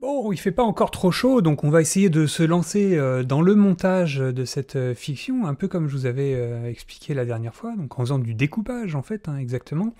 Bon, il fait pas encore trop chaud, donc on va essayer de se lancer euh, dans le montage de cette euh, fiction, un peu comme je vous avais euh, expliqué la dernière fois, donc en faisant du découpage en fait, hein, exactement.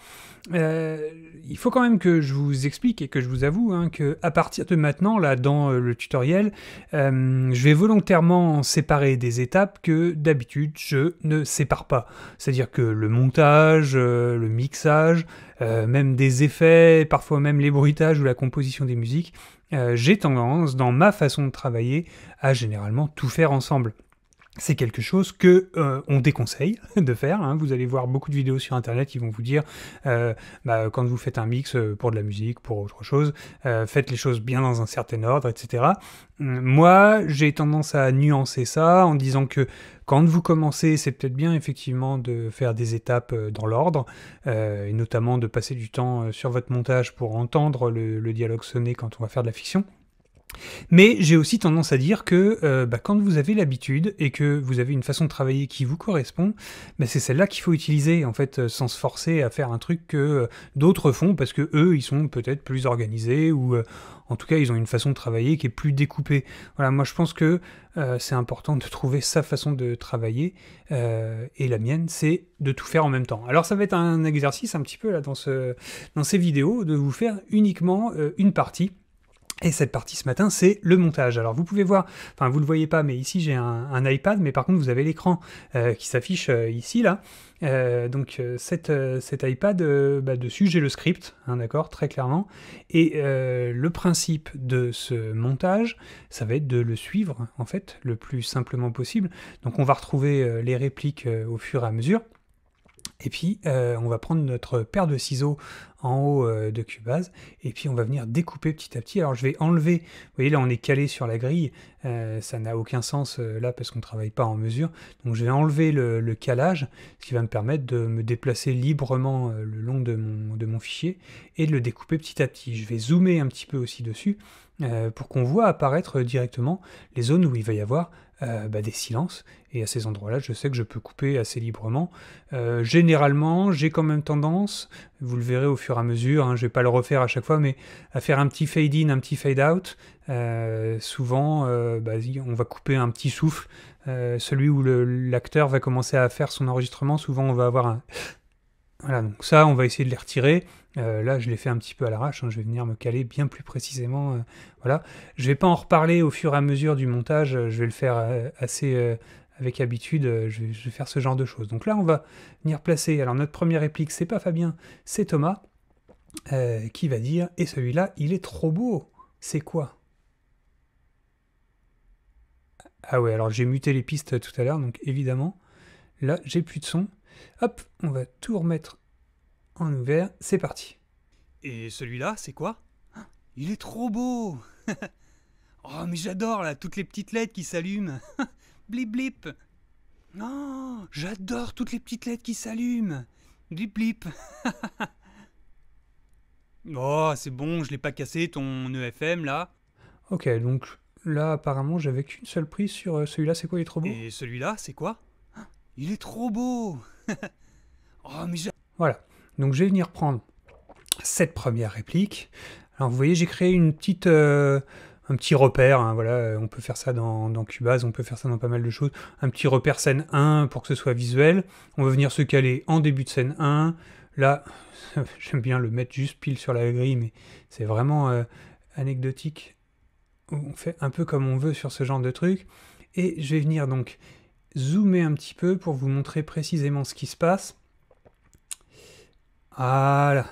il faut quand même que je vous explique et que je vous avoue qu'à hein, que à partir de maintenant, là, dans le tutoriel, je vais volontairement séparer des étapes que d'habitude je ne sépare pas. C'est-à-dire que le montage, le mixage, même des effets, parfois même les bruitages ou la composition des musiques. Euh, j'ai tendance, dans ma façon de travailler, à généralement tout faire ensemble c'est quelque chose que euh, on déconseille de faire. Hein. Vous allez voir beaucoup de vidéos sur internet qui vont vous dire euh, bah, quand vous faites un mix euh, pour de la musique, pour autre chose, faites les choses bien dans un certain ordre, etc. Hum, moi, j'ai tendance à nuancer ça en disant que quand vous commencez, c'est peut-être bien effectivement de faire des étapes dans l'ordre, et notamment de passer du temps sur votre montage pour entendre le, le dialogue sonner quand on va faire de la fiction. Mais j'ai aussi tendance à dire que euh, bah, quand vous avez l'habitude et que vous avez une façon de travailler qui vous correspond, bah, c'est celle-là qu'il faut utiliser en fait, euh, sans se forcer à faire un truc que euh, d'autres font parce que eux, ils sont peut-être plus organisés ou en tout cas, ils ont une façon de travailler qui est plus découpée. Voilà, moi je pense que c'est important de trouver sa façon de travailler et la mienne, c'est de tout faire en même temps. Alors ça va être un exercice un petit peu là dans ces vidéos de vous faire uniquement une partie et cette partie ce matin, c'est le montage. Alors vous pouvez voir, enfin vous ne le voyez pas, mais ici j'ai un, iPad, mais par contre vous avez l'écran euh, qui s'affiche euh, ici là. Euh, donc cet iPad, bah, dessus j'ai le script, hein, d'accord, très clairement. Et le principe de ce montage, ça va être de le suivre en fait le plus simplement possible. Donc on va retrouver les répliques au fur et à mesure. Et puis, euh, on va prendre notre paire de ciseaux en haut euh, de Cubase, et puis on va venir découper petit à petit. Alors, je vais enlever, vous voyez, là, on est calé sur la grille, euh, ça n'a aucun sens là, parce qu'on ne travaille pas en mesure. Donc, je vais enlever le, calage, ce qui va me permettre de me déplacer librement le long de mon fichier, et de le découper petit à petit. Je vais zoomer un petit peu aussi dessus, euh, pour qu'on voit apparaître directement les zones où il va y avoir euh, bah, des silences. Et à ces endroits-là, je sais que je peux couper assez librement. Euh, généralement, j'ai quand même tendance, vous le verrez au fur et à mesure, je hein, je vais pas le refaire à chaque fois, mais à faire un petit fade-in, un petit fade-out. souvent, bah, on va couper un petit souffle. celui où l'acteur va commencer à faire son enregistrement, souvent on va avoir un, voilà, donc ça, on va essayer de les retirer. Euh, là, je l'ai fait un petit peu à l'arrache, hein. je vais venir me caler bien plus précisément. Euh, voilà, je vais pas en reparler au fur et à mesure du montage, euh, je vais le faire assez avec habitude, je vais, je, vais, faire ce genre de choses. Donc là, on va venir placer. Alors notre première réplique, c'est pas Fabien, c'est Thomas qui va dire et celui-là, il est trop beau. C'est quoi Ah ouais, alors j'ai muté les pistes tout à l'heure, donc évidemment, là, j'ai plus de son. Hop, on va tout remettre en ouvert. C'est parti. Et celui-là, c'est quoi Il est trop beau Oh, mais j'adore là, toutes les petites lettres qui s'allument. blip blip. Non, oh, j'adore toutes les petites lettres qui s'allument. Blip blip. oh, c'est bon, je l'ai pas cassé ton EFM là. Ok, donc là apparemment j'avais qu'une seule prise sur euh, celui-là, c'est quoi, il est trop beau Et celui-là, c'est quoi il est trop beau Oh, mais Voilà. Donc je vais venir prendre cette première réplique. Alors vous voyez, j'ai créé une petite, euh, un petit repère. Hein, voilà, on peut faire ça dans, Cubase, on peut faire ça dans pas mal de choses. Un petit repère scène 1 pour que ce soit visuel. On va venir se caler en début de scène 1. Là, j'aime bien le mettre juste pile sur la grille, mais c'est vraiment euh, anecdotique. On fait un peu comme on veut sur ce genre de truc. Et je vais venir donc zoomer un petit peu pour vous montrer précisément ce qui se passe. Voilà.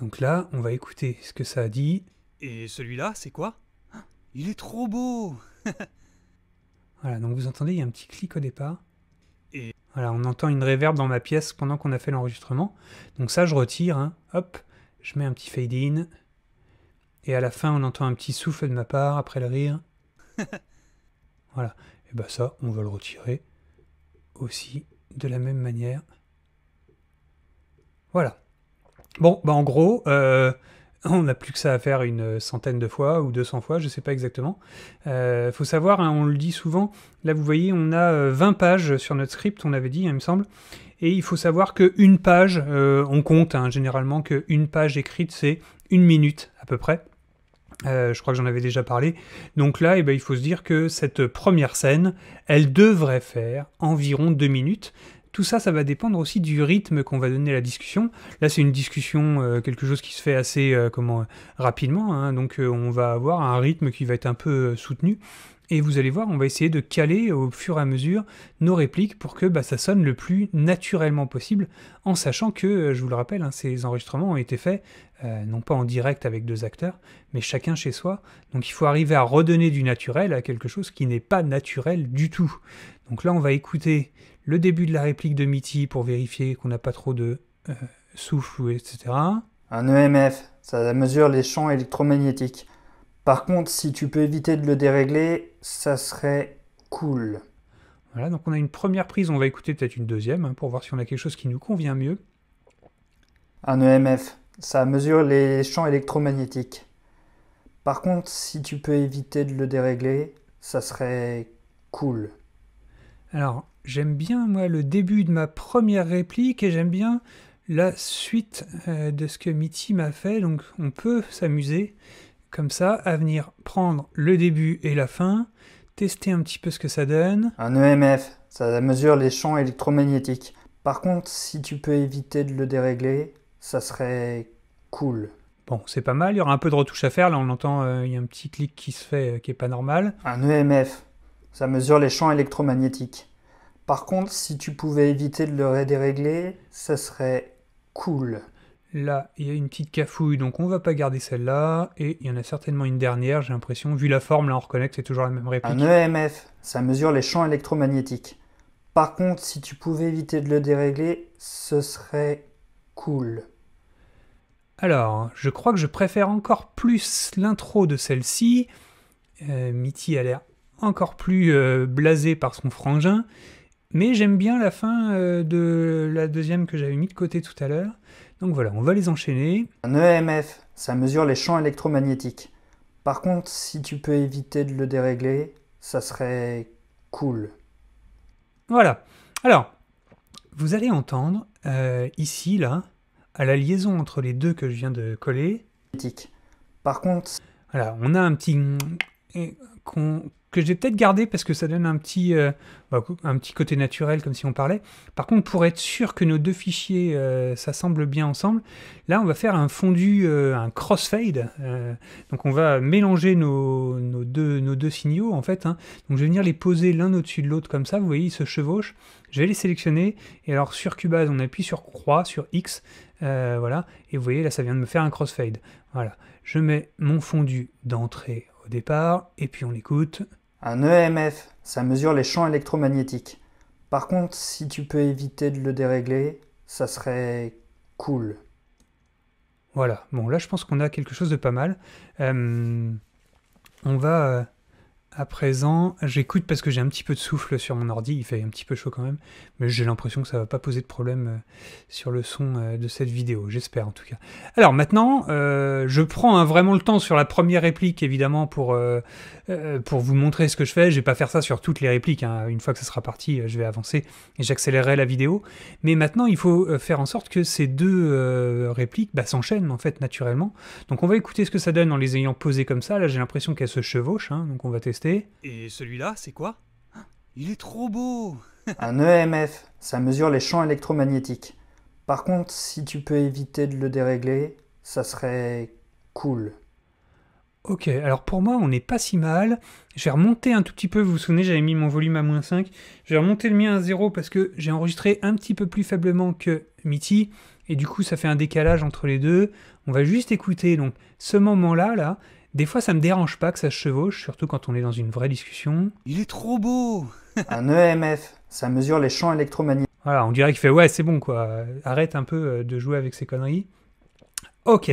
Donc là, on va écouter ce que ça a dit. Et celui-là, c'est quoi ah, Il est trop beau Voilà, donc vous entendez, il y a un petit clic au départ. Et voilà, on entend une réverb dans ma pièce pendant qu'on a fait l'enregistrement. Donc ça, je retire, hein. hop, je mets un petit fade in. Et à la fin, on entend un petit souffle de ma part après le rire. voilà et eh bien ça, on va le retirer aussi de la même manière. Voilà. Bon, ben en gros, euh, on n'a plus que ça à faire une centaine de fois ou 200 fois, je ne sais pas exactement. Il euh, faut savoir, hein, on le dit souvent, là vous voyez, on a 20 euh, pages sur notre script, on l'avait dit, hein, il me semble. Et il faut savoir qu'une page, on compte hein, généralement qu'une page écrite, c'est une minute à peu près. Euh, je crois que j'en avais déjà parlé. Donc là, eh ben, il faut se dire que cette première scène, elle devrait faire environ deux minutes. Tout ça, ça va dépendre aussi du rythme qu'on va donner à la discussion. Là, c'est une discussion, euh, quelque chose qui se fait assez euh, comment, rapidement. Hein. donc on va avoir un rythme qui va être un peu soutenu. Et vous allez voir, on va essayer de caler au fur et à mesure nos répliques pour que bah, ça sonne le plus naturellement possible, en sachant que, euh, je vous le rappelle, hein, ces enregistrements ont été faits euh, non pas en direct avec deux acteurs, mais chacun chez soi. Donc il faut arriver à redonner du naturel à quelque chose qui n'est pas naturel du tout. Donc là, on va écouter le début de la réplique de Mitty pour vérifier qu'on n'a pas trop de euh, souffle, etc. Un EMF, ça mesure les champs électromagnétiques. Par contre, si tu peux éviter de le dérégler, ça serait cool. Voilà, donc on a une première prise, on va écouter peut-être une deuxième hein, pour voir si on a quelque chose qui nous convient mieux. Un EMF, ça mesure les champs électromagnétiques. Par contre, si tu peux éviter de le dérégler, ça serait cool. Alors, j'aime bien moi le début de ma première réplique et j'aime bien la suite euh, de ce que Miti m'a fait, donc on peut s'amuser comme ça à venir prendre le début et la fin, tester un petit peu ce que ça donne. Un EMF, ça mesure les champs électromagnétiques. Par contre, si tu peux éviter de le dérégler, ça serait cool. Bon, c'est pas mal, il y aura un peu de retouche à faire, là on entend, euh, il y a un petit clic qui se fait euh, qui est pas normal. Un EMF, ça mesure les champs électromagnétiques. Par contre, si tu pouvais éviter de le dérégler, ça serait cool. Là, il y a une petite cafouille, donc on va pas garder celle-là. Et il y en a certainement une dernière, j'ai l'impression. Vu la forme, là, on reconnaît que c'est toujours la même réplique. Un EMF, ça mesure les champs électromagnétiques. Par contre, si tu pouvais éviter de le dérégler, ce serait cool. Alors, je crois que je préfère encore plus l'intro de celle-ci. Euh, a l'air encore plus euh, blasé par son frangin. Mais j'aime bien la fin euh, de la deuxième que j'avais mis de côté tout à l'heure. Donc voilà, on va les enchaîner. Un EMF, ça mesure les champs électromagnétiques. Par contre, si tu peux éviter de le dérégler, ça serait cool. Voilà. Alors, vous allez entendre euh, ici, là, à la liaison entre les deux que je viens de coller. Par contre... Voilà, on a un petit euh, que j'ai peut-être gardé parce que ça donne un petit, euh, bah, un petit côté naturel comme si on parlait. Par contre, pour être sûr que nos deux fichiers euh, s'assemblent bien ensemble, là on va faire un fondu, euh, un crossfade. donc on va mélanger nos, deux, nos deux signaux en fait. Hein. Donc je vais venir les poser l'un au-dessus de l'autre comme ça, vous voyez, ils se chevauchent. Je vais les sélectionner et alors sur Cubase on appuie sur croix, sur X, voilà, et vous voyez là ça vient de me faire un crossfade. Voilà, je mets mon fondu d'entrée au départ et puis on écoute. Un EMF, ça mesure les champs électromagnétiques. Par contre, si tu peux éviter de le dérégler, ça serait cool. Voilà, bon là je pense qu'on a quelque chose de pas mal. Euh, on va euh, à présent, j'écoute parce que j'ai un petit peu de souffle sur mon ordi, il fait un petit peu chaud quand même, mais j'ai l'impression que ça va pas poser de problème euh, sur le son euh, de cette vidéo, j'espère en tout cas. Alors maintenant, euh, je prends hein, vraiment le temps sur la première réplique évidemment pour, pour vous montrer ce que je fais, je vais pas faire ça sur toutes les répliques, hein. une fois que ça sera parti, je vais avancer et j'accélérerai la vidéo, mais maintenant il faut faire en sorte que ces deux répliques bah, s'enchaînent en fait naturellement, donc on va écouter ce que ça donne en les ayant posées comme ça, là j'ai l'impression qu'elles se chevauchent, hein. donc on va tester et celui-là, c'est quoi Il est trop beau Un EMF, ça mesure les champs électromagnétiques. Par contre, si tu peux éviter de le dérégler, ça serait cool. Ok, alors pour moi, on n'est pas si mal. J'ai remonté un tout petit peu, vous vous souvenez, j'avais mis mon volume à moins 5. J'ai remonté le mien à 0 parce que j'ai enregistré un petit peu plus faiblement que Mitty. Et du coup, ça fait un décalage entre les deux. On va juste écouter donc ce moment-là, là des fois, ça me dérange pas que ça se chevauche, surtout quand on est dans une vraie discussion. Il est trop beau Un EMF, ça mesure les champs électromagnétiques. Voilà, on dirait qu'il fait ouais, c'est bon quoi, arrête un peu euh, de jouer avec ces conneries. Ok.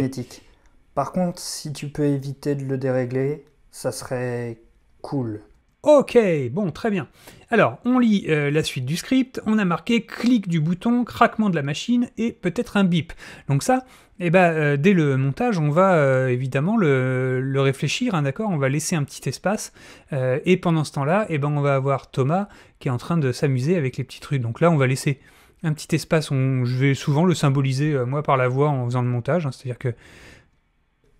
Par contre, si tu peux éviter de le dérégler, ça serait cool. Ok, bon, très bien. Alors, on lit euh, la suite du script, on a marqué clic du bouton, craquement de la machine et peut-être un bip. Donc ça, eh ben, euh, dès le montage, on va euh, évidemment le, réfléchir, hein, d'accord On va laisser un petit espace. Euh, et pendant ce temps-là, eh ben, on va avoir Thomas qui est en train de s'amuser avec les petites rues. Donc là, on va laisser un petit espace. On, je vais souvent le symboliser, moi, par la voix en faisant le montage. Hein, c'est-à-dire que.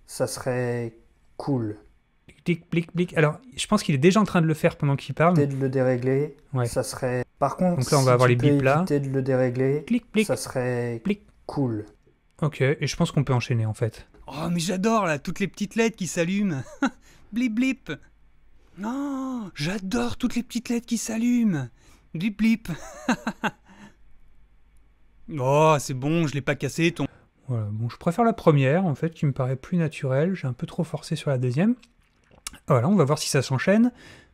Ça serait cool. Blic, blic, blic. Alors, je pense qu'il est déjà en train de le faire pendant qu'il parle. de le dérégler, ça serait. Par contre, Donc là, on va si avoir les bips là. de le dérégler, clic, ça serait cool. Ok, et je pense qu'on peut enchaîner en fait. Oh, mais j'adore là, toutes les petites lettres qui s'allument. blip blip. Non, j'adore toutes les petites lettres qui s'allument. Blip blip. oh, c'est bon, je l'ai pas cassé ton. Voilà, bon, je préfère la première en fait, qui me paraît plus naturelle. J'ai un peu trop forcé sur la deuxième. Voilà, on va voir si ça s'enchaîne.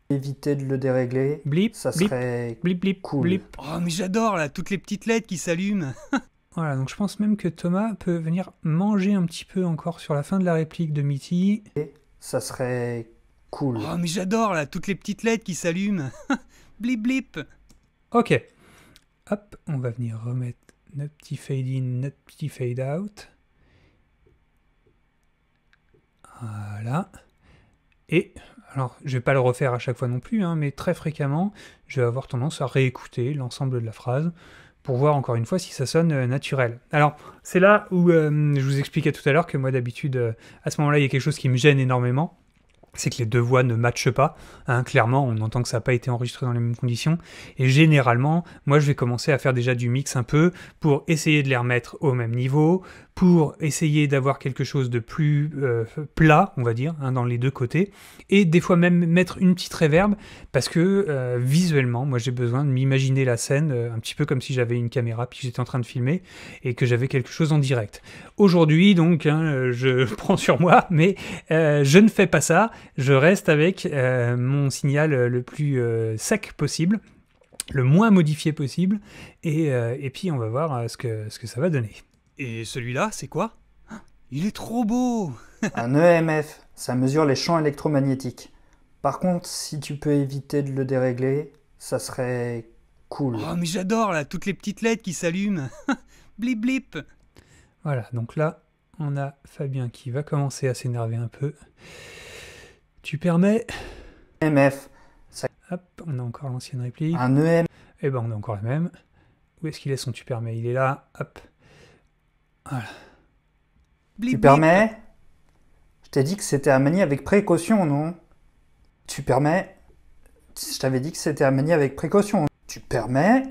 Éviter de le dérégler. Blip, ça blip, serait blip, blip, cool. blip. Oh, mais j'adore là, toutes les petites lettres qui s'allument. Voilà, donc je pense même que Thomas peut venir manger un petit peu encore sur la fin de la réplique de Mitty. Et ça serait cool. Oh, mais j'adore là, toutes les petites lettres qui s'allument. blip blip. Ok. Hop, on va venir remettre notre petit fade in, notre petit fade out. Voilà. Et, alors, je vais pas le refaire à chaque fois non plus, hein, mais très fréquemment, je vais avoir tendance à réécouter l'ensemble de la phrase pour voir encore une fois si ça sonne euh, naturel. Alors c'est là où euh, je vous expliquais tout à l'heure que moi d'habitude euh, à ce moment-là il y a quelque chose qui me gêne énormément, c'est que les deux voix ne matchent pas. Hein, clairement, on entend que ça n'a pas été enregistré dans les mêmes conditions. Et généralement, moi, je vais commencer à faire déjà du mix un peu pour essayer de les remettre au même niveau, pour essayer d'avoir quelque chose de plus euh, plat, on va dire, hein, dans les deux côtés, et des fois même mettre une petite réverbe, parce que euh, visuellement, moi j'ai besoin de m'imaginer la scène euh, un petit peu comme si j'avais une caméra, puis j'étais en train de filmer, et que j'avais quelque chose en direct. Aujourd'hui, donc, hein, je prends sur moi, mais je ne fais pas ça, je reste avec mon signal le plus sec possible le moins modifié possible, et, et puis on va voir ce que, ce que ça va donner. Et celui-là, c'est quoi Il est trop beau Un EMF, ça mesure les champs électromagnétiques. Par contre, si tu peux éviter de le dérégler, ça serait cool. Oh, mais j'adore là, toutes les petites lettres qui s'allument. blip blip Voilà, donc là, on a Fabien qui va commencer à s'énerver un peu. Tu permets EMF. Hop, on a encore l'ancienne réplique. Un EMF... Eh ben, on a encore la même. Où est-ce qu'il est son tu permets Il est là. Hop tu permets Je t'ai dit que c'était à manier avec précaution, non Tu permets Je t'avais dit que c'était à manier avec précaution. Tu permets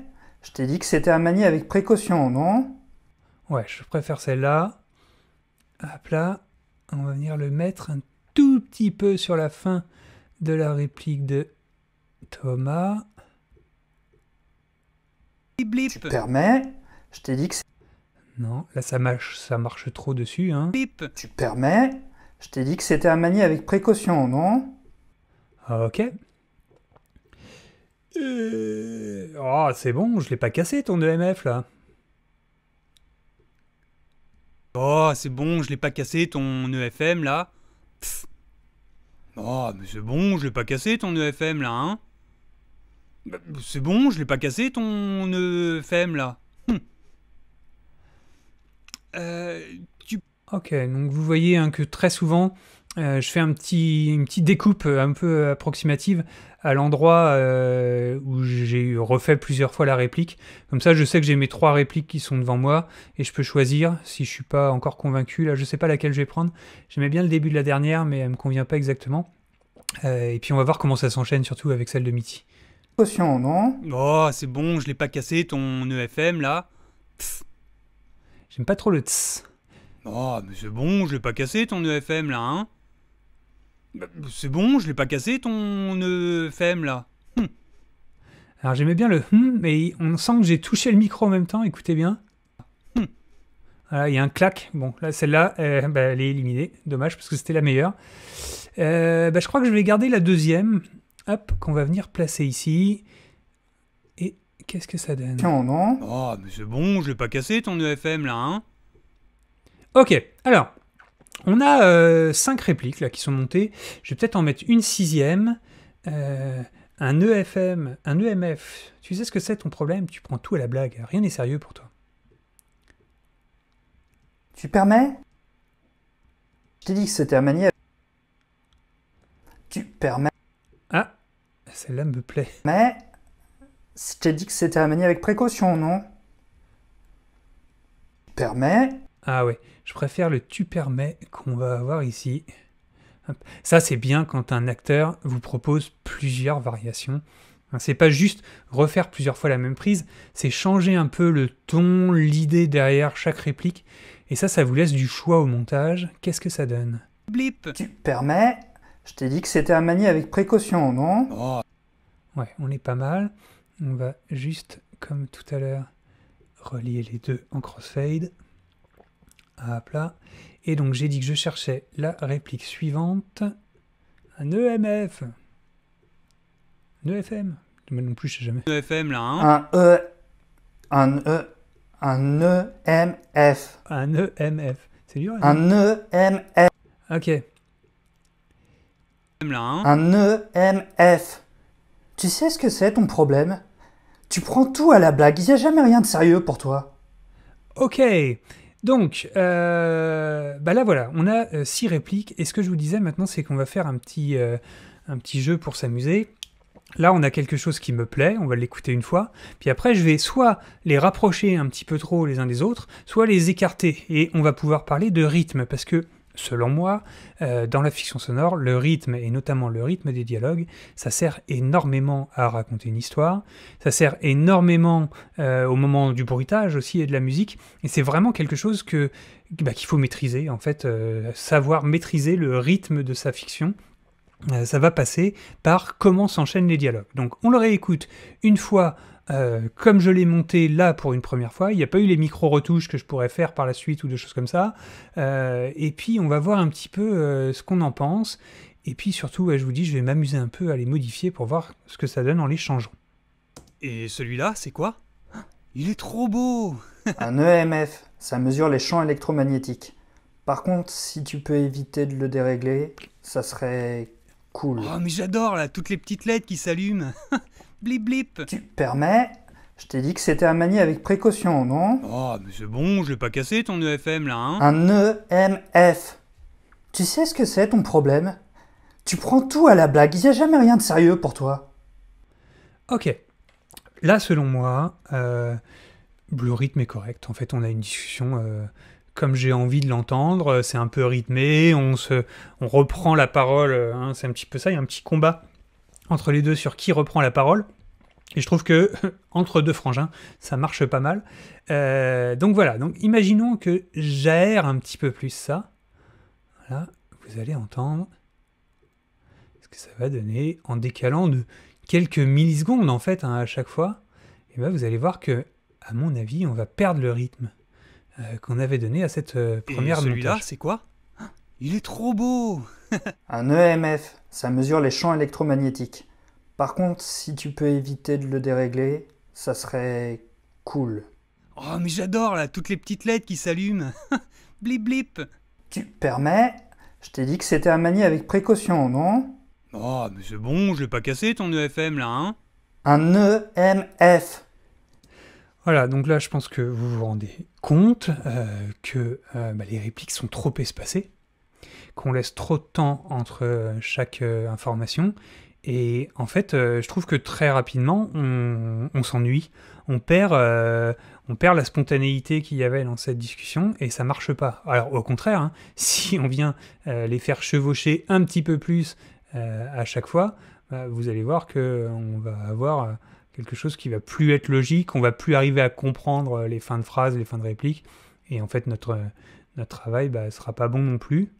Je t'ai dit que c'était à manier avec précaution, non Ouais, je préfère celle-là. Hop là, on va venir le mettre un tout petit peu sur la fin de la réplique de Thomas. Tu permets Je t'ai dit que non, là ça marche, ça marche trop dessus, hein. Bip Tu permets Je t'ai dit que c'était à manier avec précaution, non ah, Ok. Oh, c'est bon, je l'ai pas cassé ton EMF là. Oh, c'est bon, je l'ai pas cassé ton EFM là. Oh, mais c'est bon, je l'ai pas cassé ton EFM là, hein. Bah, c'est bon, je l'ai pas cassé ton EFM là. Euh, ok, donc vous voyez hein, que très souvent, euh, je fais un petit, une petite découpe euh, un peu approximative à l'endroit où j'ai refait plusieurs fois la réplique. Comme ça, je sais que j'ai mes trois répliques qui sont devant moi et je peux choisir si je suis pas encore convaincu. Là, je sais pas laquelle je vais prendre. J'aimais bien le début de la dernière, mais elle me convient pas exactement. et puis on va voir comment ça s'enchaîne, surtout avec celle de Mitty. Potion, non Oh, c'est bon, je l'ai pas cassé ton EFM là. J'aime pas trop le tss. Oh, mais c'est bon, je l'ai pas cassé ton EFM là, hein bah, C'est bon, je l'ai pas cassé ton EFM là. Hum. Alors j'aimais bien le hum, mais on sent que j'ai touché le micro en même temps, écoutez bien. Hum. Voilà, il y a un clac. Bon, là, celle-là, euh, bah, elle est éliminée. Dommage, parce que c'était la meilleure. Euh, bah, je crois que je vais garder la deuxième, hop, qu'on va venir placer ici. Qu'est-ce que ça donne Tiens, non Oh, mais c'est bon, je l'ai pas cassé ton EFM là, hein Ok, alors, on a euh, cinq répliques là qui sont montées. Je vais peut-être en mettre une sixième. Euh, un EFM, un EMF. Tu sais ce que c'est ton problème Tu prends tout à la blague. Rien n'est sérieux pour toi. Tu permets Je t'ai dit que c'était un manier. Tu permets Ah, celle-là me plaît. Mais je t'ai dit que c'était à manier avec précaution, non Permets. Ah ouais, je préfère le tu permets qu'on va avoir ici. Ça, c'est bien quand un acteur vous propose plusieurs variations. Hein, c'est pas juste refaire plusieurs fois la même prise, c'est changer un peu le ton, l'idée derrière chaque réplique. Et ça, ça vous laisse du choix au montage. Qu'est-ce que ça donne Blip Tu permets Je t'ai dit que c'était à manier avec précaution, non Ouais, on est pas mal on va juste comme tout à l'heure relier les deux en crossfade à plat. Et donc j'ai dit que je cherchais la réplique suivante, un EMF. Un EFM. non plus, je sais jamais. Un e EFM là, hein Un E. Un E. Un EMF. Un EMF. C'est dur. Hein. Un EMF. Ok. E là, hein. un EMF. Tu sais ce que c'est ton problème tu prends tout à la blague, il n'y a jamais rien de sérieux pour toi. Ok, donc, euh, bah là voilà, on a euh, six répliques. Et ce que je vous disais maintenant, c'est qu'on va faire un petit, euh, un petit jeu pour s'amuser. Là, on a quelque chose qui me plaît, on va l'écouter une fois. Puis après, je vais soit les rapprocher un petit peu trop les uns des autres, soit les écarter. Et on va pouvoir parler de rythme, parce que selon moi, euh, dans la fiction sonore, le rythme, et notamment le rythme des dialogues, ça sert énormément à raconter une histoire, ça sert énormément euh, au moment du bruitage aussi et de la musique, et c'est vraiment quelque chose que bah, qu'il faut maîtriser, en fait, euh, savoir maîtriser le rythme de sa fiction. Ça va passer par comment s'enchaînent les dialogues. Donc on le réécoute une fois euh, comme je l'ai monté là pour une première fois, il n'y a pas eu les micro-retouches que je pourrais faire par la suite ou des choses comme ça. Euh, et puis on va voir un petit peu euh, ce qu'on en pense. Et puis surtout, je vous dis, je vais m'amuser un peu à les modifier pour voir ce que ça donne en les changeant. Et celui-là, c'est quoi Il est trop beau Un EMF, ça mesure les champs électromagnétiques. Par contre, si tu peux éviter de le dérégler, ça serait cool. Oh mais j'adore là, toutes les petites LED qui s'allument blip blip. Tu permets Je t'ai dit que c'était à manier avec précaution, non Oh, mais c'est bon, je l'ai pas cassé ton EFM là, hein Un EMF Tu sais ce que c'est ton problème Tu prends tout à la blague, il n'y a jamais rien de sérieux pour toi. Ok. Là, selon moi, euh, le rythme est correct. En fait, on a une discussion. Euh, comme j'ai envie de l'entendre, c'est un peu rythmé, on, se, on reprend la parole, hein. c'est un petit peu ça, il y a un petit combat entre les deux sur qui reprend la parole. Et je trouve que entre deux frangins, ça marche pas mal. Euh, donc voilà, donc imaginons que j'aère un petit peu plus ça. Voilà, vous allez entendre ce que ça va donner en décalant de quelques millisecondes en fait hein, à chaque fois. Et bien vous allez voir que, à mon avis, on va perdre le rythme euh, qu'on avait donné à cette euh, première Et celui-là, c'est quoi Il est trop beau un EMF, ça mesure les champs électromagnétiques. Par contre, si tu peux éviter de le dérégler, ça serait cool. Oh, mais j'adore là, toutes les petites lettres qui s'allument. blip blip. Tu permets Je t'ai dit que c'était à manier avec précaution, non Oh, mais c'est bon, je l'ai pas cassé ton EFM là, hein Un EMF voilà, donc là je pense que vous vous rendez compte euh, que euh, bah, les répliques sont trop espacées, qu'on laisse trop de temps entre euh, chaque euh, information. Et en fait, euh, je trouve que très rapidement, on, s'ennuie, on perd, la spontanéité qu'il y avait dans cette discussion et ça marche pas. Alors au contraire, hein, si on vient les faire chevaucher un petit peu plus à chaque fois, bah, vous allez voir que on va avoir quelque chose qui va plus être logique, on va plus arriver à comprendre les fins de phrases, les fins de répliques, et en fait notre travail ne bah, sera pas bon non plus.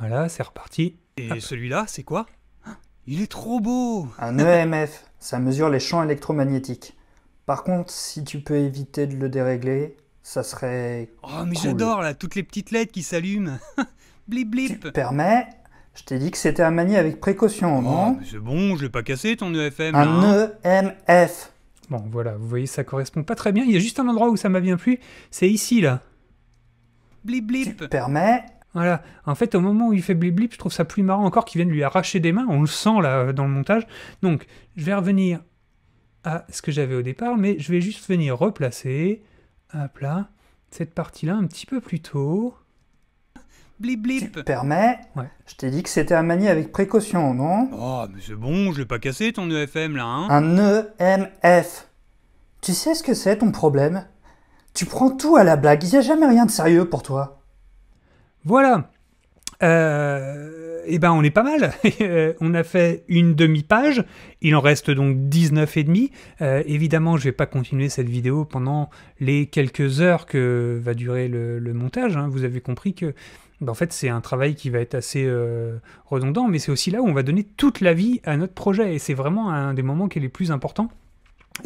Voilà, c'est reparti. Et celui-là, c'est quoi ah, Il est trop beau Un EMF, ça mesure les champs électromagnétiques. Par contre, si tu peux éviter de le dérégler, ça serait. Oh, mais j'adore là, toutes les petites lettres qui s'allument Blip blip Tu permets Je t'ai dit que c'était à manier avec précaution, oh, non C'est bon, je l'ai pas cassé ton EFM Un EMF hein. e Bon, voilà, vous voyez, ça correspond pas très bien. Il y a juste un endroit où ça m'a bien plu, c'est ici là. Blip blip Tu permets voilà. En fait, au moment où il fait blip blip, je trouve ça plus marrant encore qu'il viennent lui arracher des mains. On le sent là euh, dans le montage. Donc, je vais revenir à ce que j'avais au départ, mais je vais juste venir replacer hop là, cette partie-là un petit peu plus tôt. Blip blip. Tu me permets ouais. Je t'ai dit que c'était à manier avec précaution, non Oh, mais c'est bon, je l'ai pas cassé ton EFM là, hein Un EMF Tu sais ce que c'est ton problème Tu prends tout à la blague, il n'y a jamais rien de sérieux pour toi. Voilà. Euh, eh ben, on est pas mal. on a fait une demi-page. Il en reste donc 19 et demi. Euh, évidemment, je vais pas continuer cette vidéo pendant les quelques heures que va durer le, montage. Hein. Vous avez compris que ben, en fait, c'est un travail qui va être assez euh, redondant, mais c'est aussi là où on va donner toute la vie à notre projet. Et c'est vraiment un des moments qui est le plus important.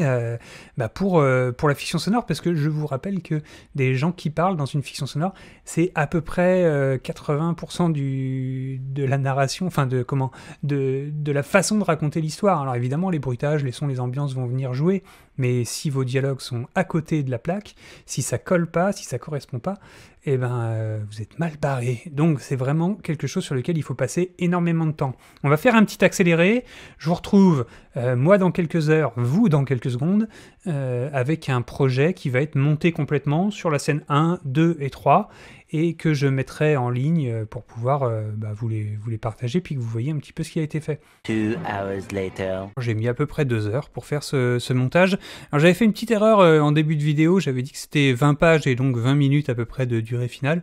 Euh, bah, euh, pour, la fiction sonore, parce que je vous rappelle que des gens qui parlent dans une fiction sonore, c'est à peu près 80% euh, du, de la narration, enfin de comment, de, de la façon de raconter l'histoire. Alors évidemment, les bruitages, les sons, les ambiances vont venir jouer, mais si vos dialogues sont à côté de la plaque, si ça colle pas, si ça correspond pas, eh ben euh, vous êtes mal barré. Donc c'est vraiment quelque chose sur lequel il faut passer énormément de temps. On va faire un petit accéléré. Je vous retrouve euh, moi dans quelques heures, vous dans quelques secondes, euh, avec un projet qui va être monté complètement sur la scène 1, 2 et 3 et que je mettrai en ligne euh, pour pouvoir euh, bah, vous, les, partager puis que vous voyez un petit peu ce qui a été fait. J'ai mis à peu près deux heures pour faire ce, montage. j'avais fait une petite erreur euh, en début de vidéo, j'avais dit que c'était 20 pages et donc 20 minutes à peu près de durée finale.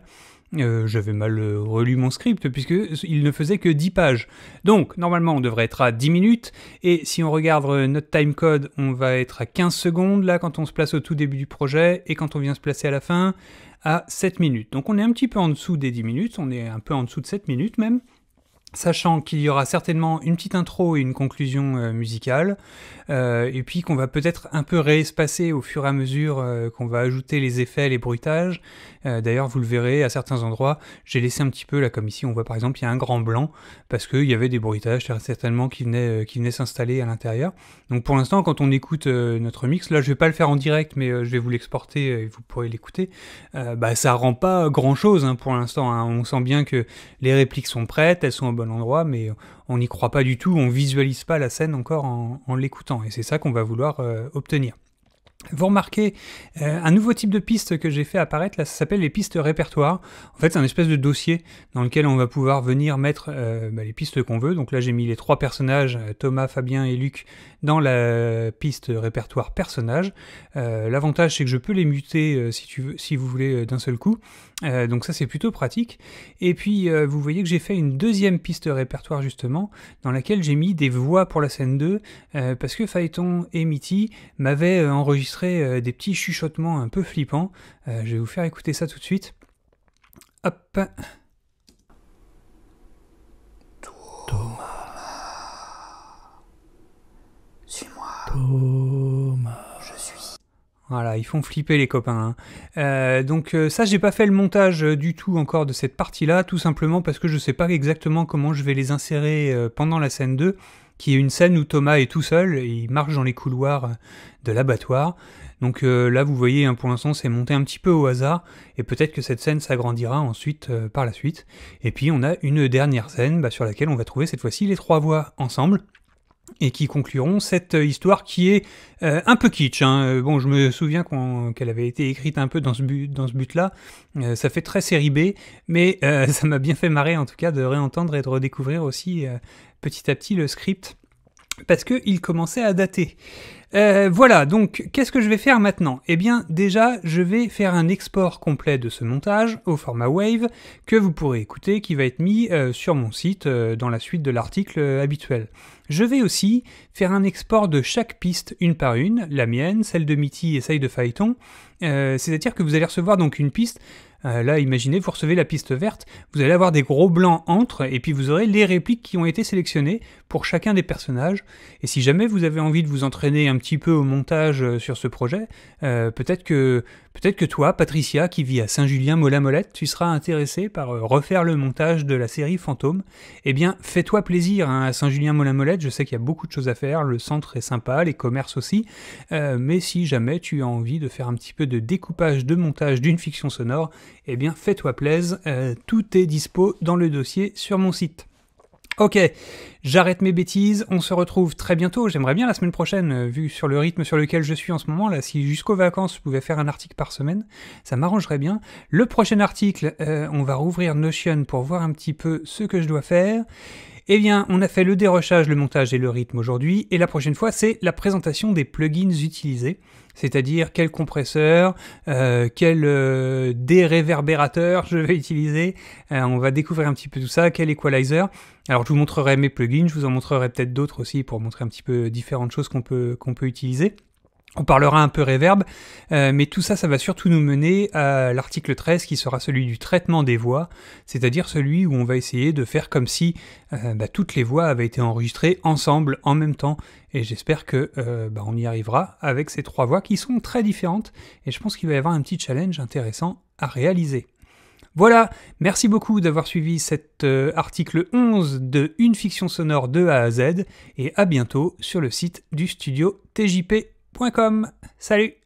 j'avais mal relu mon script puisque il ne faisait que 10 pages. Donc normalement on devrait être à 10 minutes et si on regarde notre timecode on va être à 15 secondes là quand on se place au tout début du projet et quand on vient se placer à la fin à 7 minutes. Donc on est un petit peu en dessous des 10 minutes, on est un peu en dessous de 7 minutes même sachant qu'il y aura certainement une petite intro et une conclusion euh, musicale, euh, et puis qu'on va peut-être un peu réespacer au fur et à mesure euh, qu'on va ajouter les effets, les bruitages. D'ailleurs, vous le verrez, à certains endroits, j'ai laissé un petit peu, là comme ici, on voit par exemple, il y a un grand blanc, parce qu'il y avait des bruitages certainement qui venaient, qui venaient s'installer à l'intérieur. Donc pour l'instant, quand on écoute notre mix, là je vais pas le faire en direct, mais je vais vous l'exporter et vous pourrez l'écouter, bah ça rend pas grand-chose hein, pour l'instant. Hein. On sent bien que les répliques sont prêtes, elles sont bon endroit, mais on n'y croit pas du tout, on visualise pas la scène encore en, l'écoutant, et c'est ça qu'on va vouloir euh, obtenir. Vous remarquez euh, un nouveau type de piste que j'ai fait apparaître, là ça s'appelle les pistes répertoires. En fait c'est un espèce de dossier dans lequel on va pouvoir venir mettre euh, bah, les pistes qu'on veut. Donc là j'ai mis les trois personnages, Thomas, Fabien et Luc, dans la piste répertoire personnage. L'avantage c'est que je peux les muter si, tu veux, si vous voulez d'un seul coup. Euh, donc ça c'est plutôt pratique. Et puis euh, vous voyez que j'ai fait une deuxième piste répertoire justement dans laquelle j'ai mis des voix pour la scène 2 euh, parce que Phaéton et Mitty m'avaient enregistré des petits chuchotements un peu flippants. je vais vous faire écouter ça tout de suite. Hop. Thomas. Suis-moi. Voilà, ils font flipper les copains. Hein. Euh, donc euh, ça, j'ai pas fait le montage euh, du tout encore de cette partie-là, tout simplement parce que je sais pas exactement comment je vais les insérer pendant la scène 2, qui est une scène où Thomas est tout seul, et il marche dans les couloirs de l'abattoir. Donc là, vous voyez, un hein, pour l'instant, c'est monté un petit peu au hasard, et peut-être que cette scène s'agrandira ensuite par la suite. Et puis on a une dernière scène bah, sur laquelle on va trouver cette fois-ci les trois voix ensemble et qui concluront cette euh, histoire qui est euh, un peu kitsch. Hein. Euh, bon, je me souviens qu'elle avait été écrite un peu dans ce, but, but-là. ça fait très série B, mais ça m'a bien fait marrer en tout cas de réentendre et de redécouvrir aussi petit à petit le script parce qu'il commençait à dater. Euh, voilà, donc qu'est-ce que je vais faire maintenant Eh bien déjà, je vais faire un export complet de ce montage au format Wave que vous pourrez écouter, qui va être mis euh, sur mon site euh, dans la suite de l'article habituel. Je vais aussi faire un export de chaque piste une par une, la mienne, celle de Mitty et celle de Phaéton. C'est-à-dire que vous allez recevoir donc une piste là, imaginez, vous recevez la piste verte, vous allez avoir des gros blancs entre, et puis vous aurez les répliques qui ont été sélectionnées pour chacun des personnages. Et si jamais vous avez envie de vous entraîner un petit peu au montage euh, sur ce projet, euh, peut-être que, peut que toi, Patricia, qui vit à Saint-Julien-Mola-Molette, tu seras intéressée par euh, refaire le montage de la série Fantôme. Eh bien, fais-toi plaisir hein, à saint julien molamolette Je sais qu'il y a beaucoup de choses à faire. Le centre est sympa, les commerces aussi. mais si jamais tu as envie de faire un petit peu de découpage, de montage d'une fiction sonore, eh bien, fais-toi plaise. tout est dispo dans le dossier sur mon site. Ok, j'arrête mes bêtises, on se retrouve très bientôt, j'aimerais bien la semaine prochaine, euh, vu sur le rythme sur lequel je suis en ce moment, là, si jusqu'aux vacances je pouvais faire un article par semaine, ça m'arrangerait bien. Le prochain article, euh, on va rouvrir Notion pour voir un petit peu ce que je dois faire. Eh bien, on a fait le dérochage, le montage et le rythme aujourd'hui, et la prochaine fois, c'est la présentation des plugins utilisés, c'est-à-dire quel compresseur, euh, quel euh, déréverbérateur je vais utiliser. Euh, on va découvrir un petit peu tout ça, quel equalizer. Alors, je vous montrerai mes plugins, je vous en montrerai peut-être d'autres aussi pour montrer un petit peu différentes choses qu'on peut, qu'on peut utiliser. On parlera un peu réverb, euh, mais tout ça, ça va surtout nous mener à l'article 13 qui sera celui du traitement des voix, c'est-à-dire celui où on va essayer de faire comme si euh, bah, toutes les voix avaient été enregistrées ensemble, en même temps, et j'espère que euh, bah, on y arrivera avec ces trois voix qui sont très différentes, et je pense qu'il va y avoir un petit challenge intéressant à réaliser. Voilà, merci beaucoup d'avoir suivi cet article 11 de Une fiction sonore de A à Z, et à bientôt sur le site du studio TJP point com salut